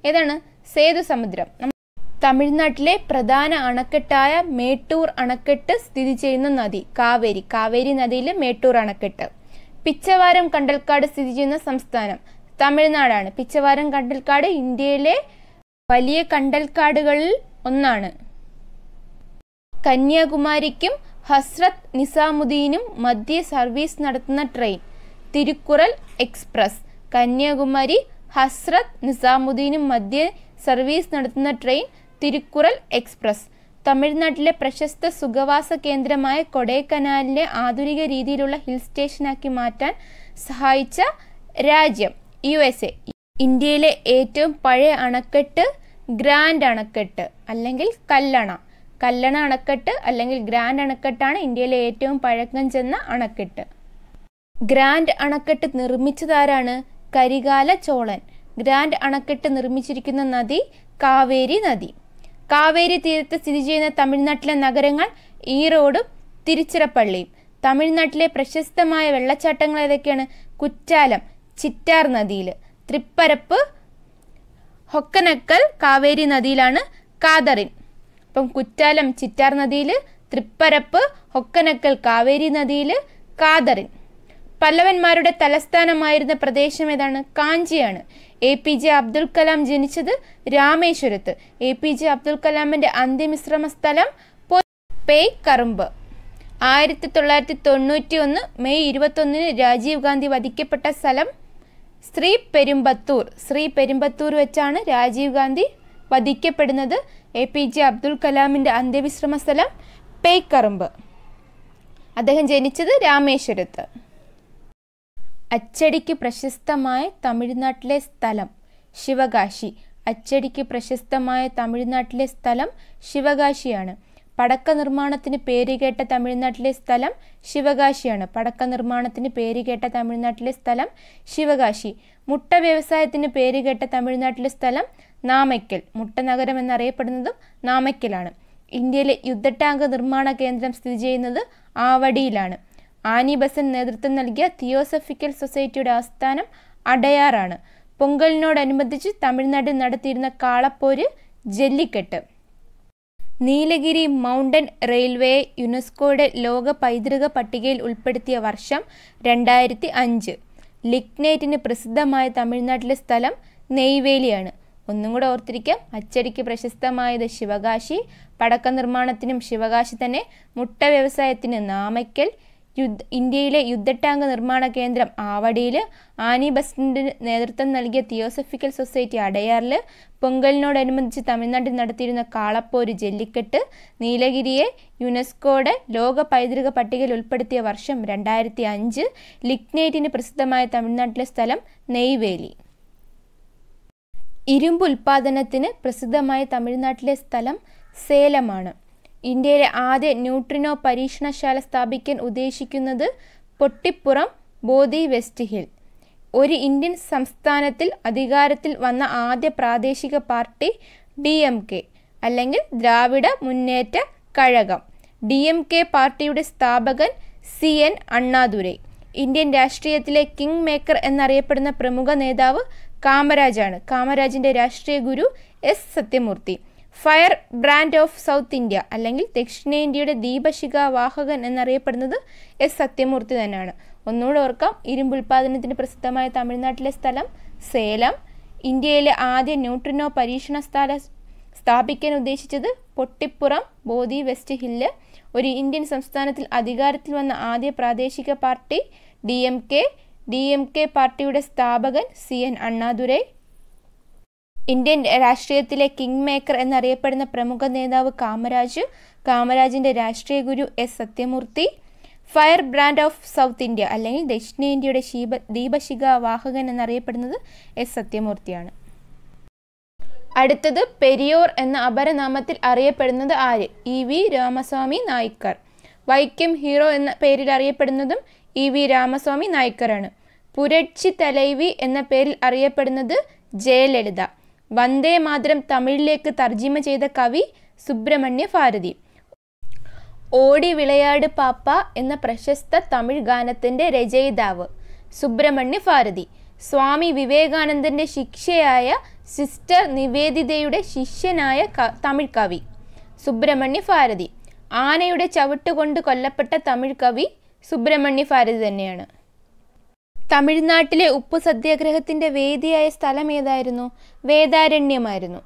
ഏതാണ് സേതു സമുദ്രം തമിഴ്നാട്ടിലെ പ്രധാന അണക്കെട്ടായ മേട്ടൂർ അണക്കെട്ട് സ്ഥിതി ചെയ്യുന്ന നദി കാവേരി കാവേരി നദിയിലെ മേട്ടൂർ അണക്കെട്ട് പിച്ചവാരം കണ്ടൽക്കാട് സ്ഥിതി ചെയ്യുന്ന സംസ്ഥാനം തമിഴ്നാടാണ് പിച്ചവാരം കണ്ടൽക്കാട് ഇന്ത്യയിലെ വലിയ കണ്ടൽക്കാടുകളിൽ ഒന്നാണ് കന്യാകുമാരിക്കും ഹസ്രത് നിസാമുദ്ദീനും മധ്യ സർവീസ് നടത്തുന്ന ട്രെയിൻ തിരുക്കുറൽ എക്സ്പ്രസ് കന്യാകുമാരി ഹസ്രത് നിസാമുദ്ദീനും മധ്യ സർവീസ് നടത്തുന്ന ട്രെയിൻ തിരുക്കുറൽ എക്സ്പ്രസ് തമിഴ്നാട്ടിലെ പ്രശസ്ത സുഖവാസ കേന്ദ്രമായ കൊടൈക്കനാലിനെ ആധുനിക രീതിയിലുള്ള ഹിൽ സ്റ്റേഷനാക്കി മാറ്റാൻ സഹായിച്ച രാജ്യം യു ഇന്ത്യയിലെ ഏറ്റവും പഴയ അണക്കെട്ട് ഗ്രാൻഡ് അണക്കെട്ട് അല്ലെങ്കിൽ കല്ലണ കല്ലണ അണക്കെട്ട് അല്ലെങ്കിൽ ഗ്രാൻഡ് അണക്കെട്ടാണ് ഇന്ത്യയിലെ ഏറ്റവും പഴക്കം ചെന്ന അണക്കെട്ട് ഗ്രാൻഡ് അണക്കെട്ട് നിർമ്മിച്ചതാരാണ് കരികാല ചോളൻ ഗ്രാൻഡ് അണക്കെട്ട് നിർമ്മിച്ചിരിക്കുന്ന നദി കാവേരി നദി കാവേരി തീരത്ത് സ്ഥിതി ചെയ്യുന്ന തമിഴ്നാട്ടിലെ നഗരങ്ങൾ ഈറോഡും തിരുച്ചിറപ്പള്ളിയും തമിഴ്നാട്ടിലെ പ്രശസ്തമായ വെള്ളച്ചാട്ടങ്ങൾ ഏതൊക്കെയാണ് കുറ്റാലം ചിറ്റാർ നദിയിൽ തൃപ്പരപ്പ് ഹൊക്കനക്കൽ കാവേരി നദിയിലാണ് കാതറിൻ അപ്പം കുറ്റാലം ചിറ്റാർ നദിയിൽ തൃപ്പരപ്പ് ഹൊക്കനക്കൽ കാവേരി നദിയിൽ കാതറിൻ പല്ലവന്മാരുടെ തലസ്ഥാനമായിരുന്ന പ്രദേശം ഏതാണ് കാഞ്ചിയാണ് A P J Abdul Kalam ജനിച്ചത് രാമേശ്വരത്ത് എ പി ജെ അബ്ദുൽ കലാമിന്റെ അന്ത്യമിശ്രമ സ്ഥലം പേയ് കറുമ്പ് ആയിരത്തി തൊള്ളായിരത്തി തൊണ്ണൂറ്റി ഒന്ന് മെയ് ഇരുപത്തൊന്നിന് രാജീവ് ഗാന്ധി വധിക്കപ്പെട്ട സ്ഥലം ശ്രീ പെരുമ്പത്തൂർ ശ്രീ പെരുമ്പത്തൂർ വെച്ചാണ് രാജീവ് ഗാന്ധി വധിക്കപ്പെടുന്നത് എ പി ജെ അബ്ദുൽ കലാമിൻ്റെ അന്ത്യവിശ്രമ സ്ഥലം പേക്കറുമ്പ് അദ്ദേഹം ജനിച്ചത് രാമേശ്വരത്ത് അച്ചടിക്ക് പ്രശസ്തമായ തമിഴ്നാട്ടിലെ സ്ഥലം ശിവകാശി അച്ചടിക്ക് പ്രശസ്തമായ തമിഴ്നാട്ടിലെ സ്ഥലം ശിവകാശിയാണ് പടക്ക നിർമ്മാണത്തിന് പേരുകേട്ട തമിഴ്നാട്ടിലെ സ്ഥലം ശിവകാശിയാണ് പടക്ക നിർമ്മാണത്തിന് പേരുകേട്ട തമിഴ്നാട്ടിലെ സ്ഥലം ശിവകാശി മുട്ട വ്യവസായത്തിന് പേരുകേട്ട തമിഴ്നാട്ടിലെ സ്ഥലം നാമയ്ക്കൽ മുട്ട നഗരം എന്നറിയപ്പെടുന്നതും നാമയ്ക്കലാണ് ഇന്ത്യയിലെ യുദ്ധ ടാങ്ക് നിർമ്മാണ കേന്ദ്രം സ്ഥിതി ചെയ്യുന്നത് ആവടിയിലാണ് ആനി ബസൻ നേതൃത്വം നൽകിയ തിയോസഫിക്കൽ സൊസൈറ്റിയുടെ ആസ്ഥാനം അടയാറാണ് പൊങ്കലിനോടനുബന്ധിച്ച് തമിഴ്നാട്ടിൽ നടത്തിയിരുന്ന കാളപ്പോര് ജല്ലിക്കെട്ട് നീലഗിരി മൗണ്ടൻ റെയിൽവേ യുനെസ്കോയുടെ ലോക പൈതൃക പട്ടികയിൽ ഉൾപ്പെടുത്തിയ വർഷം രണ്ടായിരത്തി അഞ്ച് ലിഗ്നൈറ്റിന് പ്രസിദ്ധമായ തമിഴ്നാട്ടിലെ സ്ഥലം നെയ്വേലിയാണ് ഒന്നും കൂടെ ഓർത്തിരിക്കാം അച്ചടിക്ക് പ്രശസ്തമായത് ശിവകാശി പടക്ക നിർമ്മാണത്തിനും ശിവകാശി തന്നെ മുട്ട വ്യവസായത്തിന് നാമയ്ക്കൽ യുദ്ധ ഇന്ത്യയിലെ യുദ്ധ ടാങ്ക് നിർമ്മാണ കേന്ദ്രം ആവടിയിൽ ആനി ബസ്റ്റിൻ്റെ നേതൃത്വം നൽകിയ തിയോസഫിക്കൽ സൊസൈറ്റി അടയാറിൽ പൊങ്കലിനോടനുബന്ധിച്ച് തമിഴ്നാട്ടിൽ നടത്തിയിരുന്ന കാളപ്പോര് ജല്ലിക്കെട്ട് നീലഗിരിയെ യുനെസ്കോയുടെ ലോക പൈതൃക പട്ടികയിൽ ഉൾപ്പെടുത്തിയ വർഷം രണ്ടായിരത്തി അഞ്ച് ലിഗ്നൈറ്റിന് പ്രസിദ്ധമായ തമിഴ്നാട്ടിലെ സ്ഥലം നെയ്വേലി ഇരുമ്പ് ഉൽപാദനത്തിന് പ്രസിദ്ധമായ തമിഴ്നാട്ടിലെ സ്ഥലം സേലമാണ് ഇന്ത്യയിലെ ആദ്യ ന്യൂട്രിനോ പരീക്ഷണശാല സ്ഥാപിക്കാൻ ഉദ്ദേശിക്കുന്നത് പൊട്ടിപ്പുറം ബോധി വെസ്റ്റ് ഹിൽ ഒരു ഇന്ത്യൻ സംസ്ഥാനത്തിൽ അധികാരത്തിൽ വന്ന ആദ്യ പ്രാദേശിക പാർട്ടി ഡി എം കെ അല്ലെങ്കിൽ ദ്രാവിഡ മുന്നേറ്റ കഴകം ഡി എം കെ പാർട്ടിയുടെ സ്ഥാപകൻ സി എൻ അണ്ണാദുരൈ ഇന്ത്യൻ രാഷ്ട്രീയത്തിലെ കിങ് മേക്കർ എന്നറിയപ്പെടുന്ന പ്രമുഖ നേതാവ് കാമരാജാണ് കാമരാജിന്റെ രാഷ്ട്രീയ ഗുരു S Sathyamurthy firebrand of South India അല്ലെങ്കിൽ ദക്ഷിണേന്ത്യയുടെ ദീപശിഖ വാഹകൻ എന്നറിയപ്പെടുന്നത് എസ് സത്യമൂർത്തി തന്നെയാണ് ഒന്നുകൂടെ ഓർക്കാം ഇരുമ്പ് ഉൽപ്പാദനത്തിന് പ്രസിദ്ധമായ തമിഴ്നാട്ടിലെ സ്ഥലം സേലം ഇന്ത്യയിലെ ആദ്യ ന്യൂട്രിനോ പരീക്ഷണ സ്ഥല സ്ഥാപിക്കാൻ ഉദ്ദേശിച്ചത് പൊട്ടിപ്പുറം ബോധി വെസ്റ്റ് ഹില്ല് ഒരു ഇന്ത്യൻ സംസ്ഥാനത്തിൽ അധികാരത്തിൽ വന്ന ആദ്യ പ്രാദേശിക party D M K D M K പാർട്ടിയുടെ സ്ഥാപകൻ സി എൻ അണ്ണാദുരൈ ഇന്ത്യൻ രാഷ്ട്രീയത്തിലെ കിങ് മേക്കർ എന്നറിയപ്പെടുന്ന പ്രമുഖ നേതാവ് കാമരാജ് കാമരാജിന്റെ രാഷ്ട്രീയ ഗുരു S Sathyamurthy firebrand of South India അല്ലെങ്കിൽ ദക്ഷിണേന്ത്യയുടെ ശീപ ദീപശിഖ വാഹകൻ എന്നറിയപ്പെടുന്നത് എസ് സത്യമൂർത്തിയാണ് അടുത്തത് പെരിയോർ എന്ന അപരനാമത്തിൽ അറിയപ്പെടുന്നത് ആര് E V Ramaswamy Naicker Vaikom hero എന്ന പേരിൽ അറിയപ്പെടുന്നതും ഇ വി രാമസ്വാമി നായിക്കറാണ് പുരക്ഷി തലൈവി എന്ന പേരിൽ അറിയപ്പെടുന്നത് ജയലളിത വന്ദേ മാതരം തമിഴിലേക്ക് തർജിമ ചെയ്ത കവി സുബ്രഹ്മണ്യ ഭാരതി ഓടി വിളയാട് പാപ്പ എന്ന പ്രശസ്ത തമിഴ് ഗാനത്തിൻ്റെ രചയിതാവ് സുബ്രഹ്മണ്യ ഭാരതി സ്വാമി വിവേകാനന്ദൻ്റെ ശിക്ഷയായ സിസ്റ്റർ നിവേദിതയുടെ ശിഷ്യനായ തമിഴ് കവി സുബ്രഹ്മണ്യ ഭാരതി ആനയുടെ ചവിട്ടുകൊണ്ട് കൊല്ലപ്പെട്ട തമിഴ് കവി സുബ്രഹ്മണ്യ ഭാരതി തന്നെയാണ് തമിഴ്നാട്ടിലെ ഉപ്പ് സത്യാഗ്രഹത്തിന്റെ വേദിയായ സ്ഥലം ഏതായിരുന്നു വേദാരണ്യമായിരുന്നു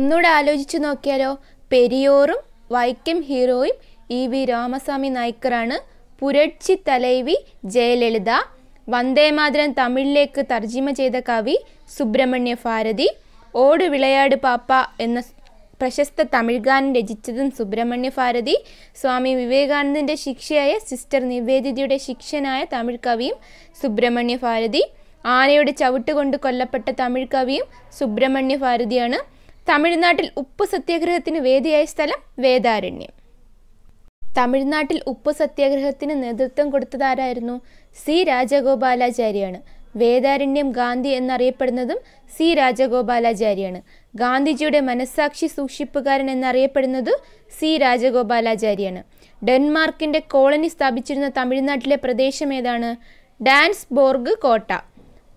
ഒന്നുകൂടെ ആലോചിച്ചു നോക്കിയാലോ പെരിയോറും വൈക്കം ഹീറോയും ഇ വി രാമസ്വാമി നായ്ക്കറാണ് പുരട്ചി തലൈവി ജയലളിത വന്ദേമാതരം തമിഴിലേക്ക് തർജിമ ചെയ്ത കവി സുബ്രഹ്മണ്യ ഭാരതി ഓട് വിളയാട് പാപ്പ എന്ന പ്രശസ്ത തമിഴ് ഗാനം രചിച്ചതും സുബ്രഹ്മണ്യ ഭാരതി സ്വാമി വിവേകാനന്ദൻ്റെ ശിക്ഷയായ സിസ്റ്റർ നിവേദിതയുടെ ശിക്ഷനായ തമിഴ് കവിയും സുബ്രഹ്മണ്യ ഭാരതി ആനയുടെ കൊണ്ട് കൊല്ലപ്പെട്ട തമിഴ് കവിയും സുബ്രഹ്മണ്യ ഭാരതിയാണ് തമിഴ്നാട്ടിൽ ഉപ്പ് സത്യാഗ്രഹത്തിന് വേദിയായ സ്ഥലം വേദാരണ്യം തമിഴ്നാട്ടിൽ ഉപ്പ് സത്യാഗ്രഹത്തിന് നേതൃത്വം കൊടുത്തതാരായിരുന്നു സി രാജഗോപാലാചാര്യാണ് വേദാരണ്യം ഗാന്ധി എന്നറിയപ്പെടുന്നതും സി രാജഗോപാലാചാര്യാണ് ഗാന്ധിജിയുടെ മനസ്സാക്ഷി സൂക്ഷിപ്പുകാരൻ എന്നറിയപ്പെടുന്നത് സി രാജഗോപാലാചാര്യാണ് ഡെൻമാർക്കിന്റെ കോളനി സ്ഥാപിച്ചിരുന്ന തമിഴ്നാട്ടിലെ പ്രദേശം ഏതാണ് ഡാൻസ്ബോർഗ് കോട്ട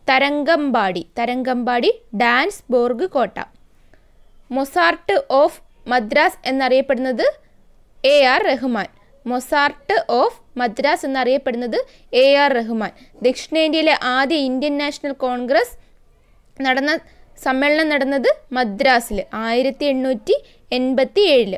തരംഗമ്പാടി തരംഗമ്പാടി ഡാൻസ്ബോർഗ് കോട്ട മൊസാർട്ട് ഓഫ് മദ്രാസ് എന്നറിയപ്പെടുന്നത് A R Rahman Mozart of Madras എന്നറിയപ്പെടുന്നത് എ ആർ റഹ്മാൻ ദക്ഷിണേന്ത്യയിലെ ആദ്യ ഇന്ത്യൻ നാഷണൽ കോൺഗ്രസ് നടന്ന സമ്മേളനം നടന്നത് മദ്രാസിൽ ആയിരത്തി എണ്ണൂറ്റി എൺപത്തി ഏഴിൽ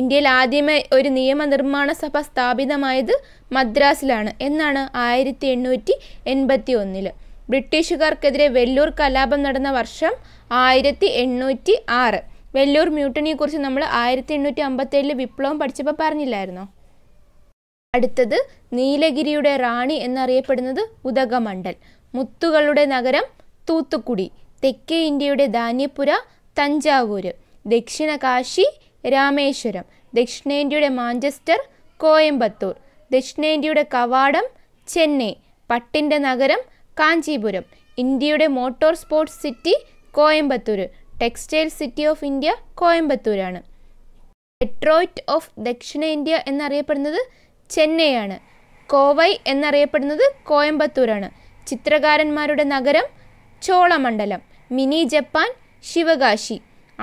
ഇന്ത്യയിൽ ആദ്യമായി ഒരു നിയമനിർമ്മാണ സഭ സ്ഥാപിതമായത് മദ്രാസിലാണ് എന്നാണ് ആയിരത്തി എണ്ണൂറ്റി എൺപത്തി ഒന്നിൽ ബ്രിട്ടീഷുകാർക്കെതിരെ വെല്ലൂർ കലാപം നടന്ന വർഷം ആയിരത്തി എണ്ണൂറ്റി ആറ് വെല്ലൂർ മ്യൂട്ടണിയെക്കുറിച്ച് നമ്മൾ ആയിരത്തി എണ്ണൂറ്റി അമ്പത്തി ഏഴിൽ വിപ്ലവം പഠിച്ചപ്പോൾ പറഞ്ഞില്ലായിരുന്നോ അടുത്തത് നീലഗിരിയുടെ റാണി എന്നറിയപ്പെടുന്നത് ഉദകമണ്ഡൽ മുത്തുകളുടെ നഗരം തൂത്തുക്കുടി തെക്കേ ഇന്ത്യയുടെ ധാന്യപ്പുര തഞ്ചാവൂര് ദക്ഷിണ കാശി രാമേശ്വരം ദക്ഷിണേന്ത്യയുടെ മാഞ്ചസ്റ്റർ കോയമ്പത്തൂർ ദക്ഷിണേന്ത്യയുടെ കവാടം ചെന്നൈ പട്ടിൻ്റെ നഗരം കാഞ്ചീപുരം ഇന്ത്യയുടെ motor sports city Coimbatore textile city of India കോയമ്പത്തൂരാണ് ഡെട്രോയിറ്റ് ഓഫ് ദക്ഷിണ ഇന്ത്യ എന്നറിയപ്പെടുന്നത് ചെന്നൈയാണ് കോവൈ എന്നറിയപ്പെടുന്നത് കോയമ്പത്തൂരാണ് ചിത്രകാരന്മാരുടെ നഗരം ചോളമണ്ഡലം മിനി ജപ്പാൻ ശിവകാശി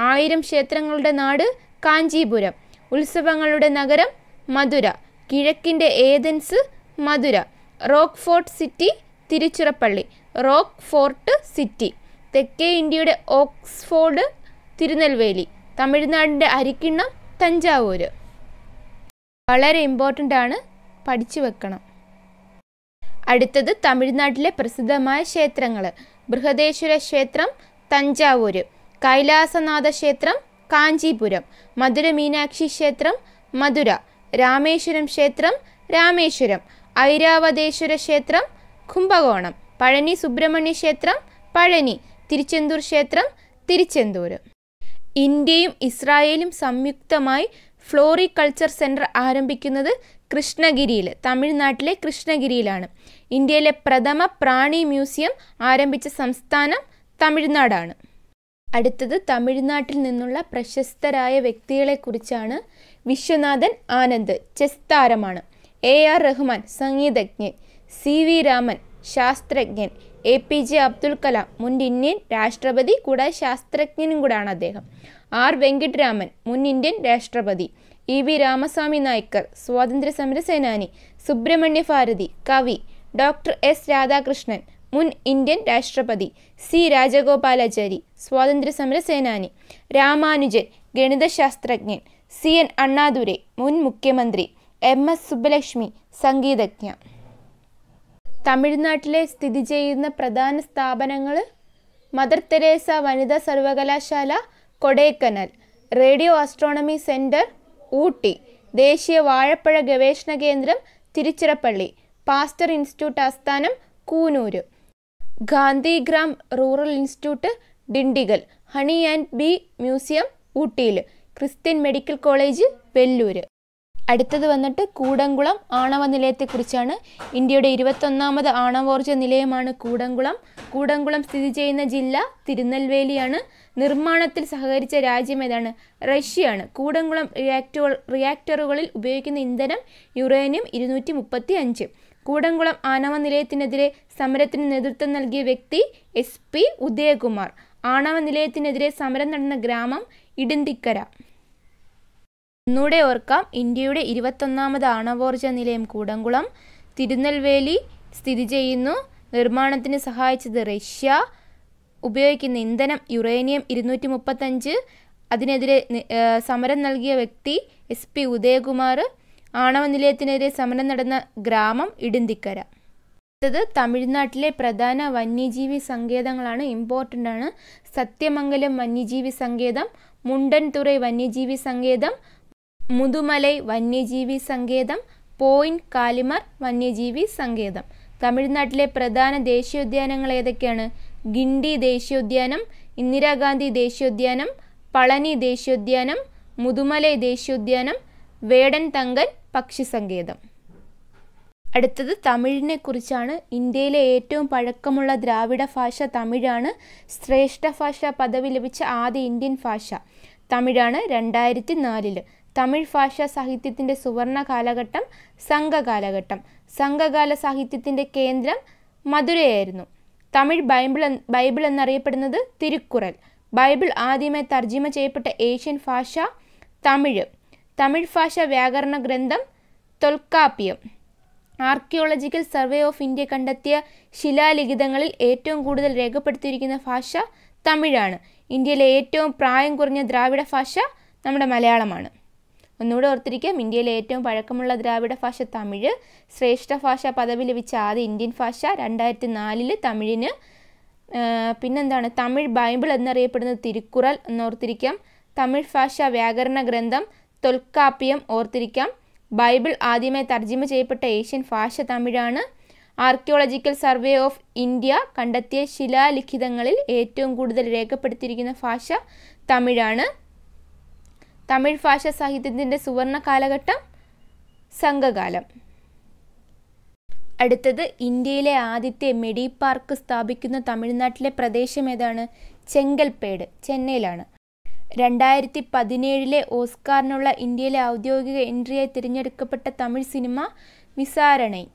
ആയിരം ക്ഷേത്രങ്ങളുടെ നാട് കാഞ്ചീപുരം ഉത്സവങ്ങളുടെ നഗരം മധുര കിഴക്കിൻ്റെ Athens Madurai rock fort city Tiruchirappalli rock fort city തെക്കേ ഇന്ത്യയുടെ ഓക്സ്ഫോർഡ് തിരുനെൽവേലി തമിഴ്നാടിൻ്റെ അരിക്കിണ്ണം തഞ്ചാവൂർ വളരെ ഇമ്പോർട്ടൻ്റ് ആണ് പഠിച്ചു വെക്കണം അടുത്തത് തമിഴ്നാട്ടിലെ പ്രസിദ്ധമായ ക്ഷേത്രങ്ങൾ ബൃഹദേശ്വര ക്ഷേത്രം തഞ്ചാവൂർ കൈലാസനാഥ ക്ഷേത്രം കാഞ്ചീപുരം മധുര മീനാക്ഷി ക്ഷേത്രം മധുര രാമേശ്വരം ക്ഷേത്രം രാമേശ്വരം ഐരാവതേശ്വര ക്ഷേത്രം കുംഭകോണം പഴനി സുബ്രഹ്മണ്യ ക്ഷേത്രം പഴനി തിരുച്ചെന്തൂർ ക്ഷേത്രം തിരുച്ചെന്തൂർ ഇന്ത്യയും ഇസ്രായേലും സംയുക്തമായി ഫ്ലോറി കൾച്ചർ സെൻറ്റർ ആരംഭിക്കുന്നത് കൃഷ്ണഗിരിയിൽ തമിഴ്നാട്ടിലെ കൃഷ്ണഗിരിയിലാണ് ഇന്ത്യയിലെ പ്രഥമ പ്രാണി മ്യൂസിയം ആരംഭിച്ച സംസ്ഥാനം തമിഴ്നാടാണ് അടുത്തത് തമിഴ്നാട്ടിൽ നിന്നുള്ള പ്രശസ്തരായ വ്യക്തികളെക്കുറിച്ചാണ് വിശ്വനാഥൻ ആനന്ദ് ചെസ് താരമാണ് എ ആർ റഹ്മാൻ സംഗീതജ്ഞൻ സി വി രാമൻ ശാസ്ത്രജ്ഞൻ A P J Abdul Kalam മുൻ ഇന്ത്യൻ രാഷ്ട്രപതി കൂടാതെ ശാസ്ത്രജ്ഞനും കൂടാണ് അദ്ദേഹം ആർ വെങ്കിട്ടരാമൻ മുൻ ഇന്ത്യൻ രാഷ്ട്രപതി ഇ വി രാമസ്വാമി നായ്ക്കർ സ്വാതന്ത്ര്യ സമര സേനാനി സുബ്രഹ്മണ്യ ഭാരതി കവി ഡോക്ടർ എസ് രാധാകൃഷ്ണൻ മുൻ ഇന്ത്യൻ രാഷ്ട്രപതി സി രാജഗോപാലാചാരി സ്വാതന്ത്ര്യ സമര സേനാനി രാമാനുജൻ ഗണിതശാസ്ത്രജ്ഞൻ സി എൻ അണ്ണാദുരെ മുൻ മുഖ്യമന്ത്രി എം എസ് സുബ്ബലക്ഷ്മി സംഗീതജ്ഞ തമിഴ്നാട്ടിലെ സ്ഥിതി ചെയ്യുന്ന പ്രധാന സ്ഥാപനങ്ങൾ മദർ തെരേസ വനിതാ സർവകലാശാല Kodaikanal radio astronomy centre Ooty ദേശീയ വാഴപ്പഴ ഗവേഷണ കേന്ദ്രം തിരുച്ചിറപ്പള്ളി പാസ്റ്റർ ഇൻസ്റ്റിറ്റ്യൂട്ട് ആസ്ഥാനം Coonoor Gandhigram rural institute Dindigul honey and bee museum ഊട്ടിയിൽ ക്രിസ്ത്യൻ മെഡിക്കൽ കോളേജ് വെല്ലൂർ അടുത്തത് വന്നിട്ട് കൂടംകുളം ആണവ നിലയത്തെക്കുറിച്ചാണ് ഇന്ത്യയുടെ ഇരുപത്തൊന്നാമത് ആണവോർജ നിലയമാണ് കൂടംകുളം കൂടംകുളം സ്ഥിതി ചെയ്യുന്ന ജില്ല തിരുനെൽവേലിയാണ് നിർമ്മാണത്തിൽ സഹകരിച്ച രാജ്യം ഏതാണ് റഷ്യയാണ് കൂടംകുളം റിയാക്ടുകൾ റിയാക്ടറുകളിൽ ഉപയോഗിക്കുന്ന ഇന്ധനം യുറേനിയം ഇരുന്നൂറ്റി മുപ്പത്തി അഞ്ച് കൂടംകുളം ആണവ നിലയത്തിനെതിരെ സമരത്തിന് നേതൃത്വം നൽകിയ വ്യക്തി എസ് പി ഉദയകുമാർ ആണവ നിലയത്തിനെതിരെ സമരം നടന്ന ഗ്രാമം ഇടിന്തിക്കര ഒന്നുകൂടെ ഓർക്കാം ഇന്ത്യയുടെ ഇരുപത്തൊന്നാമത് ആണവോർജ നിലയം കൂടംകുളം തിരുനെൽവേലി സ്ഥിതി ചെയ്യുന്നു നിർമ്മാണത്തിന് സഹായിച്ചത് റഷ്യ ഉപയോഗിക്കുന്ന ഇന്ധനം യുറേനിയം ഇരുന്നൂറ്റി മുപ്പത്തഞ്ച് അതിനെതിരെ സമരം നൽകിയ വ്യക്തി എസ് പി ഉദയകുമാർ ആണവ നിലയത്തിനെതിരെ സമരം നടന്ന ഗ്രാമം ഇടുന്തിക്കര അടുത്തത് തമിഴ്നാട്ടിലെ പ്രധാന വന്യജീവി സങ്കേതങ്ങളാണ് ഇമ്പോർട്ടൻ്റ് ആണ് സത്യമംഗലം വന്യജീവി സങ്കേതം മുണ്ടൻതുറൈ വന്യജീവി സങ്കേതം മുതുമലൈ വന്യജീവി സങ്കേതം പോയിന്റ് കാലിമർ വന്യജീവി സങ്കേതം തമിഴ്നാട്ടിലെ പ്രധാന ദേശീയോദ്യാനങ്ങൾ ഏതൊക്കെയാണ് ഗിണ്ടി ദേശീയോദ്യാനം ഇന്ദിരാഗാന്ധി ദേശീയോദ്യാനം പളനി ദേശീയോദ്യാനം മുതുമലൈ ദേശീയോദ്യാനം വേടൻ തങ്കൻ പക്ഷി സങ്കേതം അടുത്തത് തമിഴിനെ കുറിച്ചാണ് ഇന്ത്യയിലെ ഏറ്റവും പഴക്കമുള്ള ദ്രാവിഡ ഭാഷ തമിഴാണ് ശ്രേഷ്ഠ ഭാഷ പദവി ലഭിച്ച ആദ്യ ഇന്ത്യൻ ഭാഷ തമിഴാണ് രണ്ടായിരത്തി നാലില് തമിഴ് ഭാഷാ സാഹിത്യത്തിൻ്റെ സുവർണ കാലഘട്ടം സംഘകാലഘട്ടം സംഘകാല സാഹിത്യത്തിൻ്റെ കേന്ദ്രം മധുരയായിരുന്നു തമിഴ് ബൈബിൾ ബൈബിൾ എന്നറിയപ്പെടുന്നത് തിരുക്കുറൽ ബൈബിൾ ആദ്യമായി തർജിമ ചെയ്യപ്പെട്ട ഏഷ്യൻ ഭാഷ തമിഴ് തമിഴ് ഭാഷ വ്യാകരണ ഗ്രന്ഥം Tolkappiyam archaeological survey of India കണ്ടെത്തിയ ശിലാലിഖിതങ്ങളിൽ ഏറ്റവും കൂടുതൽ രേഖപ്പെടുത്തിയിരിക്കുന്ന ഭാഷ തമിഴാണ് ഇന്ത്യയിലെ ഏറ്റവും പ്രായം കുറഞ്ഞ ദ്രാവിഡ ഭാഷ നമ്മുടെ മലയാളമാണ് ഒന്നുകൂടെ ഓർത്തിരിക്കാം ഇന്ത്യയിലെ ഏറ്റവും പഴക്കമുള്ള ദ്രാവിഡ ഭാഷ തമിഴ് ശ്രേഷ്ഠ ഭാഷ പദവി ലഭിച്ച ആദ്യ ഇന്ത്യൻ ഭാഷ രണ്ടായിരത്തി നാലിൽ തമിഴിന് പിന്നെന്താണ് തമിഴ് ബൈബിൾ എന്നറിയപ്പെടുന്നത് തിരുക്കുറൽ എന്നോർത്തിരിക്കാം തമിഴ് ഭാഷ വ്യാകരണ ഗ്രന്ഥം തൊൽക്കാപ്യം ഓർത്തിരിക്കാം ബൈബിൾ ആദ്യമായി തർജ്ജമ ചെയ്യപ്പെട്ട ഏഷ്യൻ ഭാഷ തമിഴാണ് ആർക്കിയോളജിക്കൽ സർവേ ഓഫ് ഇന്ത്യ കണ്ടെത്തിയ ശിലാലിഖിതങ്ങളിൽ ഏറ്റവും കൂടുതൽ രേഖപ്പെടുത്തിയിരിക്കുന്ന ഭാഷ തമിഴാണ് തമിഴ് ഭാഷ സാഹിത്യത്തിൻ്റെ സുവർണ കാലഘട്ടം സംഘകാലം അടുത്തത് ഇന്ത്യയിലെ ആദ്യത്തെ മെഡി പാർക്ക് സ്ഥാപിക്കുന്ന തമിഴ്നാട്ടിലെ പ്രദേശം ഏതാണ് ചെങ്കൽപേട് ചെന്നൈയിലാണ് രണ്ടായിരത്തി പതിനേഴിലെ ഓസ്കാറിനുള്ള ഇന്ത്യയിലെ ഔദ്യോഗിക എൻട്രിയായി തിരഞ്ഞെടുക്കപ്പെട്ട തമിഴ് സിനിമ മിസാരണൈ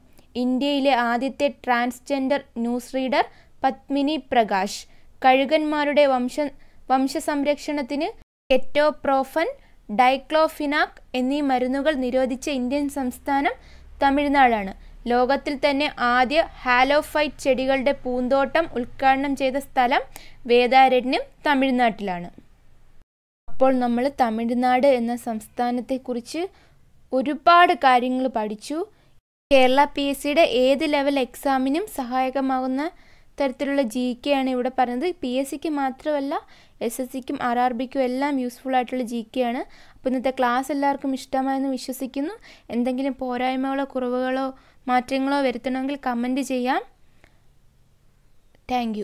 ഇന്ത്യയിലെ ആദ്യത്തെ transgender news reader Padmini Prakash കഴുകന്മാരുടെ വംശ വംശസംരക്ഷണത്തിന് കെറ്റോപ്രോഫൻ ഡൈക്ലോഫിനാക് എന്നീ മരുന്നുകൾ നിരോധിച്ച ഇന്ത്യൻ സംസ്ഥാനം തമിഴ്നാടാണ് ലോകത്തിൽ തന്നെ ആദ്യ ഹാലോഫൈറ്റ് ചെടികളുടെ പൂന്തോട്ടം ഉദ്ഘാടനം ചെയ്ത സ്ഥലം വേദാരണ്യം തമിഴ്നാട്ടിലാണ് അപ്പോൾ നമ്മൾ തമിഴ്നാട് എന്ന സംസ്ഥാനത്തെക്കുറിച്ച് ഒരുപാട് കാര്യങ്ങൾ പഠിച്ചു കേരള പി എസ് സിയുടെ ഏത് ലെവൽ എക്സാമിനും സഹായകമാകുന്ന തരത്തിലുള്ള ജി കെ ആണ് ഇവിടെ പറയുന്നത് പി എസ് സിക്ക് മാത്രമല്ല എസ് എസ് സിക്കും ആർ ആർ ബിക്കും എല്ലാം യൂസ്ഫുൾ ആയിട്ടുള്ള ജി കെ ആണ് അപ്പോൾ ഇന്നത്തെ ക്ലാസ് എല്ലാവർക്കും ഇഷ്ടമായെന്ന് വിശ്വസിക്കുന്നു എന്തെങ്കിലും പോരായ്മകളോ കുറവുകളോ മാറ്റങ്ങളോ വരുത്തണമെങ്കിൽ കമൻറ്റ് ചെയ്യാം താങ്ക്